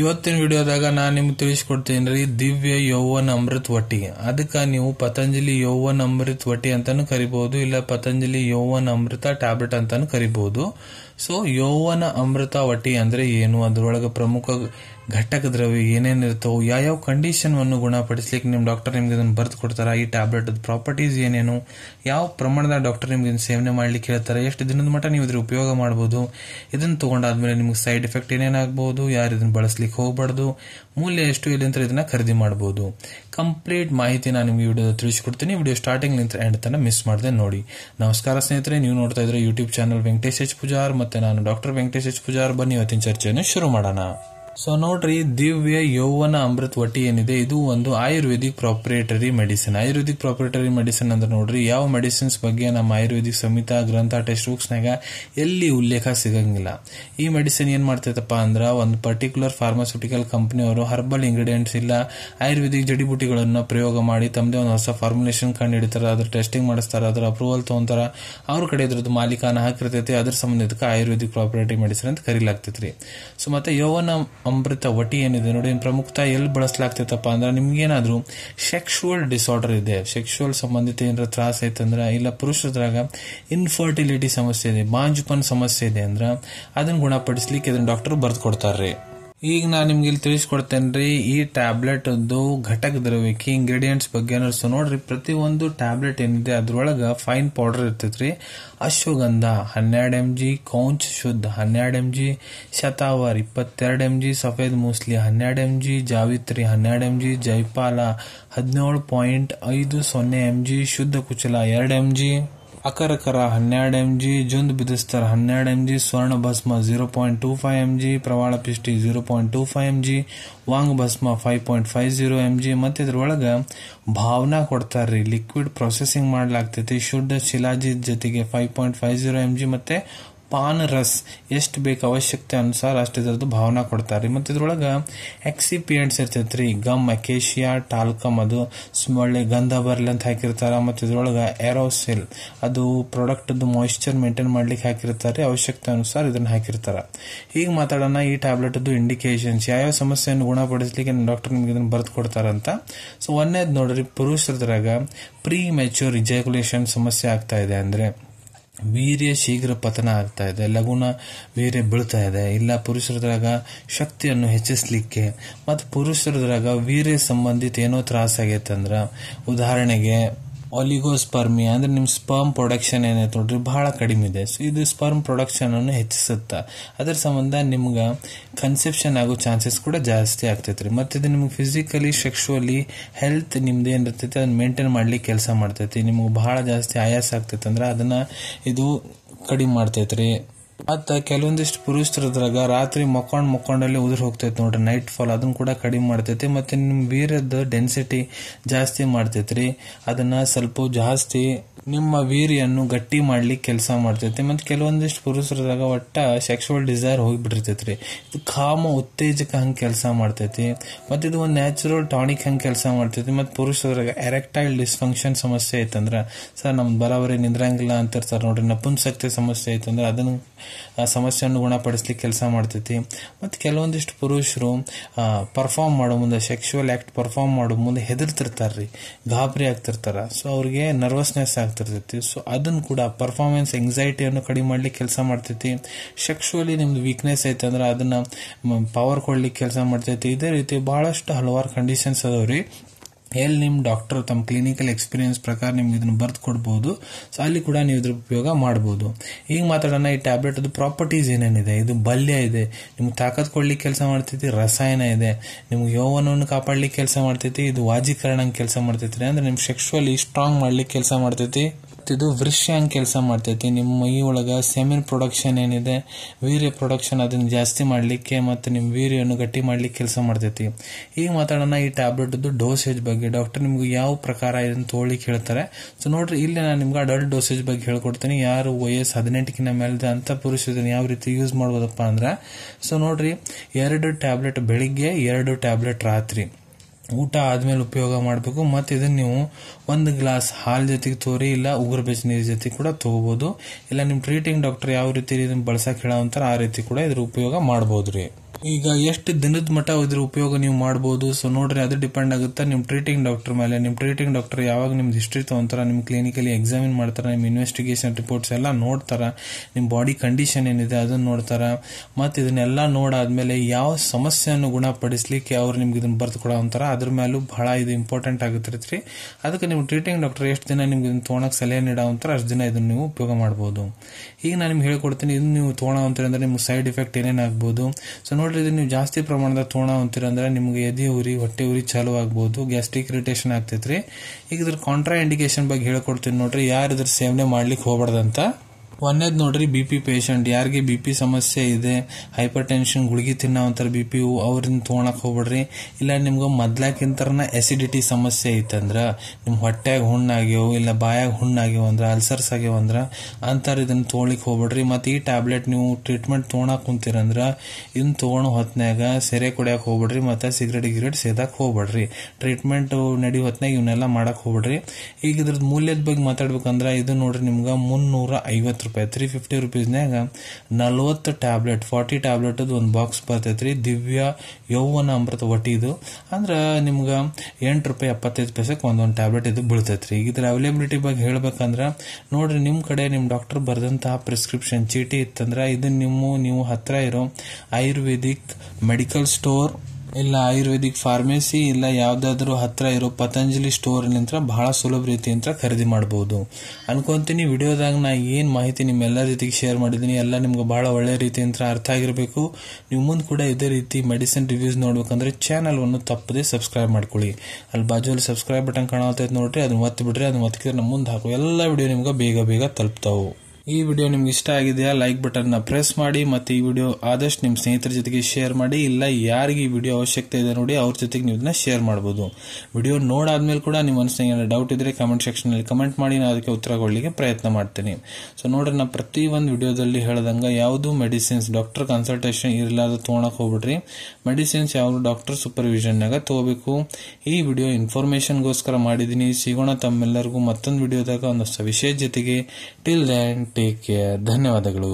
ಇವತ್ತಿನ ವಿಡಿಯೋದಾಗ ನಾನು ನಿಮ್ಗೆ ತಿಳಿಸ್ಕೊಡ್ತೀನಿ ರೀ ದಿವ್ಯ ಯೌವನ್ ಅಮೃತ್ ವಟಿ ಅದಕ್ಕೆ ನೀವು ಪತಂಜಲಿ ಯೌವನ್ ಅಮೃತ್ ವಟಿ ಅಂತಾನು ಕರಿಬಹುದು ಇಲ್ಲ ಪತಂಜಲಿ ಯೌವನ್ ಅಮೃತ ಟ್ಯಾಬ್ಲೆಟ್ ಅಂತಾನು ಕರಿಬಹುದು ಸೊ ಯೌವನ ವಟಿ ಅಂದ್ರೆ ಏನು ಅದರೊಳಗೆ ಪ್ರಮುಖ ಘಟಕ ದ್ರವ್ಯ ಏನೇನು ಯಾವ ಯಾವ್ಯಾವ ಅನ್ನು ಗುಣಪಡಿಸ್ಲಿಕ್ಕೆ ನಿಮ್ಮ ಡಾಕ್ಟರ್ ನಿಮ್ಗೆ ಇದನ್ನು ಬರೆದು ಕೊಡ್ತಾರೆ ಈ ಟ್ಯಾಬ್ಲೆಟ್ ಪ್ರಾಪರ್ಟೀಸ್ ಏನೇನು ಯಾವ ಪ್ರಮಾಣದ ಡಾಕ್ಟರ್ ನಿಮ್ಗೆ ಇದನ್ನು ಸೇವನೆ ಮಾಡ್ಲಿಕ್ಕೆ ಹೇಳ್ತಾರೆ ಎಷ್ಟು ದಿನದ ಮಟ್ಟ ನೀವು ಇದ್ರ ಉಪಯೋಗ ಮಾಡ್ಬೋದು ಇದನ್ನ ತಗೊಂಡಾದ್ಮೇಲೆ ನಿಮ್ಗೆ ಸೈಡ್ ಎಫೆಕ್ಟ್ ಏನೇನಾಗಬಹುದು ಯಾರು ಇದನ್ನು ಬಳಸ್ಲಿಕ್ಕೆ ಹೋಗ್ಬಾರ್ದು ಮೂಲ್ಯ ಎಷ್ಟು ಇಲ್ಲಿ ಇದನ್ನ ಖರೀದಿ ಮಾಡ್ಬೋದು ಕಂಪ್ಲೀಟ್ ಮಾಹಿತಿ ನಾನು ನಿಮಗೆ ವಿಡಿಯೋದ ತಿಳಿಸ್ಕೊಡ್ತೀನಿ ವಿಡಿಯೋ ನಿಂತ ಎಂಡ್ ತನಕ ಮಿಸ್ ಮಾಡದೆ ನೋಡಿ ನಮಸ್ಕಾರ ಸ್ನೇಹಿತರೆ ನೀವು ನೋಡ್ತಾ ಇದ್ರೆ ಯೂಟ್ಯೂಬ್ ಚಾನಲ್ ವೆಂಕಟೇಶ್ ಪೂಜಾರ್ ಮತ್ತೆ ನಾನು ಡಾಕ್ಟರ್ ವೆಂಕಟೇಶ್ ಪೂಜಾರ್ ಬನ್ನಿ ಇವತ್ತಿನ ಚರ್ಚೆಯನ್ನು ಶುರು ಮಾಡೋಣ ಸೊ ನೋಡ್ರಿ ದಿವ್ಯ ಯೌವನ ಅಮೃತ್ ಒಟ್ಟಿ ಏನಿದೆ ಇದು ಒಂದು Ayurvedic proprietary medicine Ayurvedic proprietary medicine ಅಂದ್ರೆ ನೋಡ್ರಿ ಯಾವ ಮೆಡಿಸಿನ್ಸ್ ಬಗ್ಗೆ ನಮ್ಮ ಆಯುರ್ವೇದಿಕ್ ಸಂಹಿತ ಗ್ರಂಥ ಟೆಕ್ಸ್ಟ್ ನಾಗ ಎಲ್ಲಿ ಉಲ್ಲೇಖ ಸಿಗಂಗಿಲ್ಲ ಈ ಮೆಡಿಸಿನ್ ಏನ್ ಮಾಡ್ತೈತಪ್ಪ ಅಂದ್ರ ಒಂದು ಪರ್ಟಿಕ್ಯುಲರ್ ಫಾರ್ಮಾಸ್ಯೂಟಿಕಲ್ ಕಂಪನಿಯವರು ಹರ್ಬಲ್ ಇಂಗ್ರೀಡಿಯೆಂಟ್ಸ್ ಇಲ್ಲ ಆಯುರ್ವೇದಿಕ್ ಜಡಿಬುಟಿಗಳನ್ನ ಪ್ರಯೋಗ ಮಾಡಿ ತಮ್ಮದೇ ಒಂದು ಹೊಸ ಫಾರ್ಮುಲೇಷನ್ ಕಂಡು ಹಿಡಿತಾರ ಅದ್ರ ಟೆಸ್ಟಿಂಗ್ ಮಾಡಿಸ್ತಾರೆ ಅದ್ರ ಅಪ್ರೂವಲ್ ತಗೊಂತಾರ ಅವ್ರ ಕಡೆ ಇದ್ರದ್ದು ಮಾಲೀಕಾನ ಹಾಕಿರ್ತೈತಿ ಅದ್ರ ಸಂಬಂಧಿತ ಆಯುರ್ವೇದಿಕ್ ಪ್ರಾಪರ್ಟಿ ಮೆಡಿಸಿನ್ ಅಂತ ಕರೀಲಾಗ್ತೈತ್ರಿ ಸೊ ಮತ್ತೆ ಯೌವನ ಅಮೃತ ವಟಿ ಏನಿದೆ ನೋಡಿ ಪ್ರಮುಖತ ಎಲ್ಲಿ ಬಳಸಲಾಗ್ತೈತಪ್ಪ ಅಂದ್ರೆ ನಿಮ್ಗೇನಾದರೂ ಸೆಕ್ಷುವಲ್ ಡಿಸಾರ್ಡರ್ ಇದೆ ಸೆಕ್ಷುವಲ್ ಸಂಬಂಧಿತ ಏನಾರ ತ್ರಾಸ ಐತಂದ್ರೆ ಇಲ್ಲ ಪುರುಷರಾಗ ಇನ್ಫರ್ಟಿಲಿಟಿ ಸಮಸ್ಯೆ ಇದೆ ಬಾಂಜುಪನ್ ಸಮಸ್ಯೆ ಇದೆ ಅಂದ್ರೆ ಅದನ್ನ ಗುಣಪಡಿಸ್ಲಿಕ್ಕೆ ಇದನ್ನು ಡಾಕ್ಟರ್ ಬರ್ದು ಕೊಡ್ತಾರ್ರಿ ಈಗ ನಾನು ನಿಮ್ಗೆ ಇಲ್ಲಿ ತಿಳಿಸ್ಕೊಡ್ತೇನೆ ರೀ ಈ ಟ್ಯಾಬ್ಲೆಟ್ ಒಂದು ಘಟಕ ದ್ರವ್ಯಕ್ಕೆ ಇಂಗ್ರೀಡಿಯೆಂಟ್ಸ್ ಬಗ್ಗೆ ಅನ್ನಿಸ್ತು ನೋಡ್ರಿ ಪ್ರತಿ ಒಂದು ಟ್ಯಾಬ್ಲೆಟ್ ಏನಿದೆ ಅದ್ರೊಳಗೆ ಫೈನ್ ಪೌಡರ್ ಇರ್ತೈತ್ರಿ ಅಶ್ವಗಂಧ ಹನ್ನೆರಡು ಎಮ್ ಜಿ ಕೌಂಚ್ ಶುದ್ಧ ಹನ್ನೆರಡು ಎಮ್ ಜಿ ಶತಾವರ್ ಇಪ್ಪತ್ತೆರಡು ಎಮ್ ಜಿ ಸಫೇದ್ ಮೂಸ್ಲಿ ಹನ್ನೆರಡು ಎಮ್ ಜಿ ಜಾವಿತ್ರಿ ಹನ್ನೆರಡು ಎಮ್ ಜಿ ಜೈಪಾಲ ಹದಿನೇಳು ಪಾಯಿಂಟ್ ಐದು ಸೊನ್ನೆ ಎಮ್ ಜಿ ಶುದ್ಧ ಕುಚಲ ಎರಡು ಎಮ್ ಜಿ ಅಕರಕರ ಹನ್ನೆರಡು ಎಂ ಜಿ ಜುಂದ್ ಬಿದಿಸ್ತರ ಹನ್ನೆರಡು ಎಂ ಜಿ ಸ್ವರ್ಣ ಭಸ್ಮ zero point two five M G ಪ್ರವಾಳ ಪಿಷ್ಟಿ zero point two five M G ವಾಂಗ್ ಭಸ್ಮ five point five zero M G ಮತ್ತು ಇದ್ರೊಳಗೆ ಭಾವನಾ ರೀ ಲಿಕ್ವಿಡ್ ಪ್ರೊಸೆಸಿಂಗ್ ಮಾಡ್ಲಾಗ್ತೈತಿ ಶುದ್ಧ ಶಿಲಾಜಿ ಜೊತೆಗೆ five point five zero M G ಮತ್ತು ಪಾನ್ ರಸ್ ಎಷ್ಟು ಬೇಕು ಅವಶ್ಯಕತೆ ಅನುಸಾರ ಅಷ್ಟು ಇದ್ರದ್ದು ಭಾವನೆ ಕೊಡ್ತಾರೆ ರೀ ಮತ್ತು ಇದ್ರೊಳಗೆ ಎಕ್ಸಿಪಿಯೆಂಟ್ಸ್ ಇರ್ತೈತೆ ರೀ ಗಮ್ ಅಕೇಶಿಯಾ ಟಾಲ್ಕಮ್ ಅದು ಸ್ಮೊಳ್ಳೆ ಗಂಧ ಬರಲಿ ಅಂತ ಹಾಕಿರ್ತಾರೆ ಮತ್ತು ಇದ್ರೊಳಗೆ ಏರೋಸೆಲ್ ಅದು ಪ್ರಾಡಕ್ಟದ್ದು ಮಾಯಿಶ್ಚರ್ ಮೇಂಟೈನ್ ಮಾಡ್ಲಿಕ್ಕೆ ಹಾಕಿರ್ತಾರೆ ಅವಶ್ಯಕತೆ ಅನುಸಾರ ಇದನ್ನು ಹಾಕಿರ್ತಾರೆ ಹೀಗೆ ಮಾತಾಡೋಣ ಈ ಟ್ಯಾಬ್ಲೆಟದ್ದು ಇಂಡಿಕೇಶನ್ಸ್ ಯಾವ ಸಮಸ್ಯೆಯನ್ನು ಗುಣಪಡಿಸಲಿಕ್ಕೆ ಡಾಕ್ಟರ್ ನಿಮಗೆ ಇದನ್ನು ಬರೆದು ಕೊಡ್ತಾರಂತ ಸೊ ಒಂದೇದು ನೋಡ್ರಿ ಪುರುಷರದ್ರಾಗ ಪ್ರೀ ಮೆಚೂರ್ ಇಜಾಕ್ಯುಲೇಷನ್ ಸಮಸ್ಯೆ ಆಗ್ತಾ ಇದೆ ಅಂದರೆ ವೀರ್ಯ ಶೀಘ್ರ ಪತನ ಆಗ್ತಾ ಇದೆ ಲಘುನ ವೀರ್ಯ ಬೀಳ್ತಾ ಇದೆ ಇಲ್ಲ ಪುರುಷರದ್ರಾಗ ಶಕ್ತಿಯನ್ನು ಹೆಚ್ಚಿಸಲಿಕ್ಕೆ ಮತ್ತು ಪುರುಷರದ್ರಾಗ ವೀರ್ಯ ಸಂಬಂಧಿತ ಏನೋ ತ್ರಾಸಾಗೈತೆ ಅಂದ್ರೆ ಉದಾಹರಣೆಗೆ ಒಲಿಗೋಸ್ಪರ್ಮಿಯಾ ಅಂದರೆ ನಿಮ್ಮ ಸ್ಪರ್ಮ್ ಪ್ರೊಡಕ್ಷನ್ ಏನೈತೆ ನೋಡ್ರಿ ಭಾಳ ಕಡಿಮೆ ಇದೆ ಸೊ ಇದು ಸ್ಪರ್ಮ್ ಪ್ರೊಡಕ್ಷನನ್ನು ಹೆಚ್ಚಿಸುತ್ತೆ ಅದರ ಸಂಬಂಧ ನಿಮ್ಗೆ ಕನ್ಸೆಪ್ಷನ್ ಆಗೋ ಚಾನ್ಸಸ್ ಕೂಡ ಜಾಸ್ತಿ ಆಗ್ತೈತೆ ರೀ ಮತ್ತು ಇದು ನಿಮ್ಗೆ ಫಿಸಿಕಲಿ ಸೆಕ್ಷುವಲಿ ಹೆಲ್ತ್ ನಿಮ್ದು ಏನು ಇರ್ತೈತೆ ಅದನ್ನ ಮೇಂಟೈನ್ ಮಾಡ್ಲಿಕ್ಕೆ ಕೆಲಸ ಮಾಡ್ತೈತಿ ನಿಮ್ಗೆ ಭಾಳ ಜಾಸ್ತಿ ಆಯಾಸ ಆಗ್ತೈತೆ ಅಂದ್ರೆ ಅದನ್ನು ಇದು ಕಡಿಮೆ ಮಾಡ್ತೈತೆ ರೀ ಮತ್ತು ಕೆಲವೊಂದಿಷ್ಟು ಪುರುಷರದ್ರಾಗ ರಾತ್ರಿ ಮಕ್ಕೊಂಡು ಮಕ್ಕೊಂಡಲ್ಲಿ ಉದುರು ಹೋಗ್ತೈತೆ ನೋಡ್ರಿ ನೈಟ್ ಫಾಲ್ ಅದನ್ನು ಕೂಡ ಕಡಿಮೆ ಮಾಡ್ತೈತಿ ಮತ್ತು ನಿಮ್ಮ ವೀರ್ಯದ ಡೆನ್ಸಿಟಿ ಜಾಸ್ತಿ ಮಾಡ್ತೈತೆ ರೀ ಅದನ್ನು ಸ್ವಲ್ಪ ಜಾಸ್ತಿ ನಿಮ್ಮ ವೀರ್ಯನ್ನು ಗಟ್ಟಿ ಮಾಡ್ಲಿಕ್ಕೆ ಕೆಲಸ ಮಾಡ್ತೈತಿ ಮತ್ತು ಕೆಲವೊಂದಿಷ್ಟು ಪುರುಷರದಾಗ ಒಟ್ಟ ಸೆಕ್ಷುವಲ್ ಡಿಸೈರ್ ಹೋಗಿಬಿಟ್ಟಿರ್ತೈತಿ ರೀ ಇದು ಕಾಮ ಉತ್ತೇಜಕ ಹಂಗೆ ಕೆಲಸ ಮಾಡ್ತೈತಿ ಮತ್ತು ಇದು ಒಂದು ನ್ಯಾಚುರಲ್ ಟಾನಿಕ್ ಹಂಗೆ ಕೆಲಸ ಮಾಡ್ತೈತಿ ಮತ್ತು ಪುರುಷರದಾಗ ಎರೆಕ್ಟೈಲ್ ಡಿಸ್ಫಂಕ್ಷನ್ ಸಮಸ್ಯೆ ಐತಂದ್ರೆ ಸರ್ ನಮ್ದು ಬರಾಬರಿ ನಿಂದ್ರಂಗಿಲ್ಲ ಅಂತಿರ್ತಾರೆ ನೋಡ್ರಿ ನಪುಂಸಕ್ತಿ ಸಮಸ್ಯೆ ಐತಂದ್ರೆ ಅದನ್ನು ಆ ಸಮಸ್ಯೆಯನ್ನು ಗುಣಪಡಿಸ್ಲಿಕ್ಕೆ ಕೆಲಸ ಮಾಡ್ತೈತಿ ಮತ್ತು ಕೆಲವೊಂದಿಷ್ಟು ಪುರುಷರು ಪರ್ಫಾಮ್ ಮಾಡೋ ಮುಂದೆ ಸೆಕ್ಷುವಲ್ ಆ್ಯಕ್ಟ್ ಪರ್ಫಾರ್ಮ್ ಮಾಡೋ ಮುಂದೆ ಹೆದರ್ತಿರ್ತಾರೆ ರೀ ಗಾಬರಿ ಆಗ್ತಿರ್ತಾರೆ ಸೊ ಅವ್ರಿಗೆ ನರ್ವಸ್ನೆಸ್ ಆಗ್ತಿರ್ತೈತಿ ಸೊ ಅದನ್ನು ಕೂಡ ಪರ್ಫಾರ್ಮೆನ್ಸ್ ಎಂಗ್ಸೈಟಿಯನ್ನು ಕಡಿಮೆ ಮಾಡ್ಲಿಕ್ಕೆ ಕೆಲಸ ಮಾಡ್ತೈತಿ ಸೆಕ್ಷುವಲಿ ನಿಮ್ದು ವೀಕ್ನೆಸ್ ಐತೆ ಅಂದ್ರೆ ಅದನ್ನು ಪವರ್ ಕೊಡ್ಲಿಕ್ಕೆ ಕೆಲಸ ಮಾಡ್ತೈತಿ ಇದೇ ರೀತಿ ಭಾಳಷ್ಟು ಹಲವಾರು ಕಂಡೀಷನ್ಸ್ ಅದಾವ ರೀ ಎಲ್ಲಿ ನಿಮ್ಮ ಡಾಕ್ಟರ್ ತಮ್ಮ ಕ್ಲಿನಿಕಲ್ ಎಕ್ಸ್ಪೀರಿಯನ್ಸ್ ಪ್ರಕಾರ ನಿಮ್ಗೆ ಇದನ್ನು ಬರ್ದು ಕೊಡ್ಬೋದು ಸೊ ಅಲ್ಲಿ ಕೂಡ ನೀವು ಇದ್ರ ಉಪಯೋಗ ಮಾಡ್ಬೋದು ಈಗ ಮಾತಾಡೋಣ ಈ ಅದು ಪ್ರಾಪರ್ಟೀಸ್ ಏನೇನಿದೆ ಇದು ಬಲ್ಯ ಇದೆ ನಿಮ್ಗೆ ತಾಕತ್ ಕೊಡ್ಲಿಕ್ಕೆ ಕೆಲಸ ಮಾಡ್ತೈತಿ ರಸಾಯನ ಇದೆ ನಿಮ್ಗೆ ಯೋವನವನ್ನು ಕಾಪಾಡ್ಲಿಕ್ಕೆ ಕೆಲಸ ಮಾಡ್ತೈತಿ ಇದು ವಾಜೀಕರಣ ಕೆಲಸ ಮಾಡ್ತೈತಿ ಅಂದ್ರೆ ನಿಮ್ಮ ಸೆಕ್ಷುವಲಿ ಸ್ಟ್ರಾಂಗ್ ಮಾಡ್ಲಿಕ್ಕೆ ಕೆಲಸ ಮಾಡ್ತೈತಿ ಮತ್ತಿದು ಹಂಗೆ ಕೆಲಸ ಮಾಡ್ತೈತಿ ನಿಮ್ಮ ಮೈ ಒಳಗೆ ಸೆಮಿನ್ ಪ್ರೊಡಕ್ಷನ್ ಏನಿದೆ ವೀರ್ಯ ಪ್ರೊಡಕ್ಷನ್ ಅದನ್ನು ಜಾಸ್ತಿ ಮಾಡಲಿಕ್ಕೆ ಮತ್ತು ನಿಮ್ಮ ವೀರ್ಯವನ್ನು ಗಟ್ಟಿ ಮಾಡಲಿಕ್ಕೆ ಕೆಲಸ ಮಾಡ್ತೈತಿ ಈಗ ಮಾತಾಡೋಣ ಈ ಟ್ಯಾಬ್ಲೆಟ್ದು ಡೋಸೇಜ್ ಬಗ್ಗೆ ಡಾಕ್ಟರ್ ನಿಮ್ಗೆ ಯಾವ ಪ್ರಕಾರ ಇದನ್ನು ತೋಳಿ ಹೇಳ್ತಾರೆ ಸೊ ನೋಡ್ರಿ ಇಲ್ಲಿ ನಾನು ನಿಮ್ಗೆ ಅಡಲ್ಟ್ ಡೋಸೇಜ್ ಬಗ್ಗೆ ಹೇಳ್ಕೊಡ್ತೀನಿ ಯಾರು ವಯಸ್ಸು ಹದಿನೆಂಟಕ್ಕಿಂತ ಮೇಲೆ ಅಂತ ಪುರುಷ ಯಾವ ರೀತಿ ಯೂಸ್ ಮಾಡ್ಬೋದಪ್ಪ ಅಂದ್ರೆ ಸೊ ನೋಡ್ರಿ ಎರಡು ಟ್ಯಾಬ್ಲೆಟ್ ಬೆಳಿಗ್ಗೆ ಎರಡು ಟ್ಯಾಬ್ಲೆಟ್ ರಾತ್ರಿ ಊಟ ಆದಮೇಲೆ ಉಪಯೋಗ ಮಾಡಬೇಕು ಮತ್ತು ಇದನ್ನು ನೀವು ಒಂದು ಗ್ಲಾಸ್ ಹಾಲು ಜೊತೆಗೆ ತೋರಿ ಇಲ್ಲ ಉಗುರು ಬೆಚ್ಚ ನೀರು ಜೊತೆ ಕೂಡ ತೊಗೋಬೋದು ಇಲ್ಲ ನಿಮ್ಮ ಟ್ರೀಟಿಂಗ್ ಡಾಕ್ಟರ್ ಯಾವ ರೀತಿ ಇದನ್ನು ಬಳಸಕ್ಕೆ ಹೇಳೋ ಅಂತಾರೆ ಆ ರೀತಿ ಕೂಡ ಇದ್ರ ಉಪಯೋಗ ಮಾಡ್ಬೋದು ರೀ ಈಗ ಎಷ್ಟು ದಿನದ ಮಟ್ಟ ಇದ್ರ ಉಪಯೋಗ ನೀವು ಮಾಡಬಹುದು ಸೊ ನೋಡ್ರಿ ಅದು ಡಿಪೆಂಡ್ ಆಗುತ್ತೆ ನಿಮ್ಮ ಟ್ರೀಟಿಂಗ್ ಡಾಕ್ಟರ್ ಮೇಲೆ ನಿಮ್ಮ ಟ್ರೀಟಿಂಗ್ ಡಾಕ್ಟರ್ ಯಾವಾಗ ನಿಮ್ದು ಹಿಸ್ಟ್ರಿ ತೊಗೊಂತಾರೆ ನಿಮ್ಮ ಕ್ಲಿನಿಕಲ್ಲಿ ಎಕ್ಸಾಮಿನ್ ಮಾಡ್ತಾರೆ ನಿಮ್ಮ ಇನ್ವೆಸ್ಟಿಗೇಷನ್ ರಿಪೋರ್ಟ್ಸ್ ಎಲ್ಲ ನೋಡ್ತಾರ ನಿಮ್ಮ ಬಾಡಿ ಕಂಡೀಷನ್ ಏನಿದೆ ಅದನ್ನ ನೋಡ್ತಾರ ಮತ್ತು ಇದನ್ನೆಲ್ಲ ನೋಡಾದ್ಮೇಲೆ ಯಾವ ಸಮಸ್ಯೆಯನ್ನು ಗುಣಪಡಿಸಲಿಕ್ಕೆ ಅವ್ರು ನಿಮ್ಗೆ ಇದನ್ನ ಬರ್ದು ಕೊಡೋ ಅಂತಾರ ಅದ್ರ ಮೇಲೂ ಬಹಳ ಇದು ಇಂಪಾರ್ಟೆಂಟ್ ಆಗುತ್ತಿರತ್ರಿ ಅದಕ್ಕೆ ನಿಮ್ಮ ಟ್ರೀಟಿಂಗ್ ಡಾಕ್ಟರ್ ಎಷ್ಟು ದಿನ ನಿಮ್ಗೆ ಇದನ್ನ ತೊಗೊಳಕ್ ಸಲಹೆ ನೀಡೋ ಅಂತಾರ ಅಷ್ಟು ದಿನ ಇದನ್ನ ನೀವು ಉಪಯೋಗ ಮಾಡ್ಬೋದು ಈಗ ನಾನು ನಿಮ್ಗೆ ಹೇಳ್ಕೊಡ್ತೀನಿ ಇದನ್ನು ನೀವು ತೊಗೊಳೋ ಅಂತಾರೆ ಸೈಡ್ ಎಫೆಕ್ಟ್ ಏನೇನಾಗ್ಬೋದು ಸೊ ನೋಡಿ ಇದು ನೀವು ಜಾಸ್ತಿ ಪ್ರಮಾಣದ ತೋಣ ಅಂತೀರ ಅಂದ್ರೆ ನಿಮ್ಗೆ ಎದೆ ಉರಿ ಹೊಟ್ಟೆ ಉರಿ ಚಾಲು ಆಗ್ಬೋದು ಗ್ಯಾಸ್ಟ್ರಿಕ್ ಇರಿಟೇಷನ್ ಆಗ್ತೈತ್ರಿ ಈಗ ಇದ್ರ ಕಾಂಟ್ರಾ ಇಂಡಿಕೇಶನ್ ಬಗ್ಗೆ ಹೇಳ್ಕೊಡ್ತೀನಿ ನೋಡ್ರಿ ಯಾರು ಇದ್ರ ಸೇವನೆ ಮಾಡ್ಲಿಕ್ಕೆ ಹೋಗ್ಬಾರ್ದಂತ ಒಂದೇದು ನೋಡ್ರಿ ಬಿ ಪಿ ಪೇಷಂಟ್ ಯಾರಿಗೆ ಬಿ ಪಿ ಸಮಸ್ಯೆ ಇದೆ ಹೈಪರ್ ಟೆನ್ಷನ್ ಗುಳಿಗೆ ತಿನ್ನೋ ಬಿ ಪಿ ಅವ್ರಿಂದ ತೊಗೊಳಕ್ಕೆ ಹೋಗ್ಬೇಡ್ರಿ ಇಲ್ಲ ನಿಮ್ಗೆ ಮೊದ್ಲಾಕಿಂತರನ ಎಸಿಡಿಟಿ ಸಮಸ್ಯೆ ಐತಂದ್ರೆ ನಿಮ್ಮ ಹೊಟ್ಟೆಗೆ ಹುಣ್ಣಾಗ್ಯವು ಇಲ್ಲ ಬಾಯಾಗ ಹುಣ್ಣಾಗ್ಯವು ಅಂದ್ರೆ ಅಲ್ಸರ್ಸ್ ಆಗ್ಯವು ಅಂದ್ರೆ ಅಂತಾರೆ ಇದನ್ನು ತೊಗೊಳಿಕ್ ಹೋಗ್ಬೇಡ್ರಿ ಮತ್ತು ಈ ಟ್ಯಾಬ್ಲೆಟ್ ನೀವು ಟ್ರೀಟ್ಮೆಂಟ್ ತೊಗೊಳಕ್ಕೆ ಕುಂತೀರಂದ್ರೆ ಇದನ್ನ ತೊಗೊಳೋ ಹೊತ್ನಾಗ ಸೆರೆ ಕುಡಿಯೋಕೆ ಹೋಗ್ಬೇಡ್ರಿ ಮತ್ತು ಸಿಗರೇಟ್ ಗಿಗರೆಟ್ ಸೇದಕ್ಕೆ ಹೋಗ್ಬೇಡ್ರಿ ಟ್ರೀಟ್ಮೆಂಟ್ ನಡಿ ಹೊತ್ನಾಗ ಇವನ್ನೆಲ್ಲ ಮಾಡೋಕೆ ಹೋಗ್ಬೇಡ್ರಿ ಈಗ ಇದ್ರದ್ದು ಮೂಲ್ಯದ ಬಗ್ಗೆ ಮಾತಾಡ್ಬೇಕಂದ್ರೆ ಇದು ನೋಡ್ರಿ ನಿಮ್ಗೆ ಮುನ್ನೂರ ಐವತ್ತು ಹತ್ತು ರೂಪಾಯಿ ತ್ರೀ ಫಿಫ್ಟಿ ರುಪೀಸ್ನಾಗ ನಲ್ವತ್ತು ಟ್ಯಾಬ್ಲೆಟ್ ಫಾರ್ಟಿ ಟ್ಯಾಬ್ಲೆಟದ್ದು ಒಂದು ಬಾಕ್ಸ್ ಬರ್ತೈತ್ರಿ ದಿವ್ಯ ಯೌವನ ಅಮೃತ ಒಟ್ಟಿದು ಇದು ಅಂದ್ರೆ ನಿಮ್ಗೆ ಎಂಟು ರೂಪಾಯಿ ಎಪ್ಪತ್ತೈದು ಪೈಸೆಗೆ ಒಂದೊಂದು ಟ್ಯಾಬ್ಲೆಟ್ ಇದು ಬೀಳ್ತೈತ್ರಿ ರೀ ಇದ್ರ ಅವೈಲೇಬಿಲಿಟಿ ಬಗ್ಗೆ ಹೇಳ್ಬೇಕಂದ್ರೆ ನೋಡ್ರಿ ನಿಮ್ಮ ಕಡೆ ನಿಮ್ಮ ಡಾಕ್ಟರ್ ಬರೆದಂತಹ ಪ್ರಿಸ್ಕ್ರಿಪ್ಷನ್ ಚೀಟಿ ಇತ್ತಂದ್ರೆ ಇದು ನಿಮ್ಮ ನೀವು ಹತ್ತಿರ ಇರೋ ಆಯುರ್ವೇದಿಕ್ ಮೆಡಿಕಲ್ ಸ್ಟೋರ್ ಇಲ್ಲ ಆಯುರ್ವೇದಿಕ್ ಫಾರ್ಮಸಿ ಇಲ್ಲ ಯಾವುದಾದ್ರೂ ಹತ್ತಿರ ಇರೋ ಪತಂಜಲಿ ನಂತರ ಬಹಳ ಸುಲಭ ರೀತಿ ಅಂತ ಖರೀದಿ ಮಾಡ್ಬೋದು ಅನ್ಕೊಂತೀನಿ ವಿಡಿಯೋದಾಗ ನಾ ಏನು ಮಾಹಿತಿ ನಿಮ್ಮೆಲ್ಲರ ರೀತಿಗೆ ಶೇರ್ ಮಾಡಿದ್ದೀನಿ ಎಲ್ಲ ನಿಮ್ಗೆ ಭಾಳ ಒಳ್ಳೆ ಅಂತ ಅರ್ಥ ಆಗಿರಬೇಕು ನೀವು ಮುಂದೆ ಕೂಡ ಇದೇ ರೀತಿ ಮೆಡಿಸಿನ್ ರಿವ್ಯೂಸ್ ನೋಡ್ಬೇಕಂದ್ರೆ ಒಂದು ತಪ್ಪದೆ ಸಬ್ಸ್ಕ್ರೈಬ್ ಮಾಡ್ಕೊಳ್ಳಿ ಅಲ್ಲಿ ಬಾಜುವಲ್ಲಿ ಸಬ್ಸ್ಕ್ರೈಬ್ ಬಟನ್ ಕಾಣತೈತೆ ನೋಡ್ರಿ ಅದನ್ನ ಒತ್ತು ಬಿಡ್ರಿ ಅದನ್ನ ಒತ್ಕಿದ್ರೆ ನಮ್ಮ ಮುಂದೆ ಹಾಕು ಎಲ್ಲ ವಿಡಿಯೋ ನಿಮ್ಗೆ ಬೇಗ ಬೇಗ ತಲುಪ್ತಾವೆ ಈ ವಿಡಿಯೋ ನಿಮ್ಗೆ ಇಷ್ಟ ಆಗಿದೆಯಾ ಲೈಕ್ ಬಟನ್ನ ಪ್ರೆಸ್ ಮಾಡಿ ಮತ್ತು ಈ ವಿಡಿಯೋ ಆದಷ್ಟು ನಿಮ್ಮ ಸ್ನೇಹಿತರ ಜೊತೆಗೆ ಶೇರ್ ಮಾಡಿ ಇಲ್ಲ ಯಾರಿಗೆ ಈ ವಿಡಿಯೋ ಅವಶ್ಯಕತೆ ಇದೆ ನೋಡಿ ಅವ್ರ ಜೊತೆಗೆ ನೀವು ಇದನ್ನ ಶೇರ್ ಮಾಡ್ಬೋದು ವಿಡಿಯೋ ನೋಡಾದ್ಮೇಲೆ ಕೂಡ ನಿಮ್ಮ ಮನಸ್ಸಿನ ಏನಾದ್ರು ಡೌಟ್ ಇದ್ರೆ ಕಮೆಂಟ್ ಸೆಕ್ಷನಲ್ಲಿ ಕಮೆಂಟ್ ಮಾಡಿ ನಾನು ಅದಕ್ಕೆ ಉತ್ತರ ಕೊಡಲಿಕ್ಕೆ ಪ್ರಯತ್ನ ಮಾಡ್ತೀನಿ ಸೊ ನೋಡ್ರಿ ನಾನು ಪ್ರತಿಯೊಂದು ವಿಡಿಯೋದಲ್ಲಿ ಹೇಳ್ದಂಗೆ ಯಾವುದು ಮೆಡಿಸಿನ್ಸ್ ಡಾಕ್ಟರ್ ಕನ್ಸಲ್ಟೇಷನ್ ಇರಲ್ಲ ಅದು ತೊಗೊಳಕ್ಕೆ ಹೋಗ್ಬಿಡ್ರಿ ಮೆಡಿಸಿನ್ಸ್ ಯಾವ ಡಾಕ್ಟರ್ ಸೂಪರ್ವಿಷನ್ನಾಗ ತಗೋಬೇಕು ಈ ವಿಡಿಯೋ ಇನ್ಫಾರ್ಮೇಷನ್ಗೋಸ್ಕರ ಮಾಡಿದ್ದೀನಿ ಸಿಗೋಣ ತಮ್ಮೆಲ್ಲರಿಗೂ ಮತ್ತೊಂದು ವಿಡಿಯೋದಾಗ ಒಂದಷ್ಟು ವಿಷಯ ಜೊತೆಗೆ ಟಿಲ್ ದೆನ್ ಟೇಕ್ ಕೇರ್ ಧನ್ಯವಾದಗಳು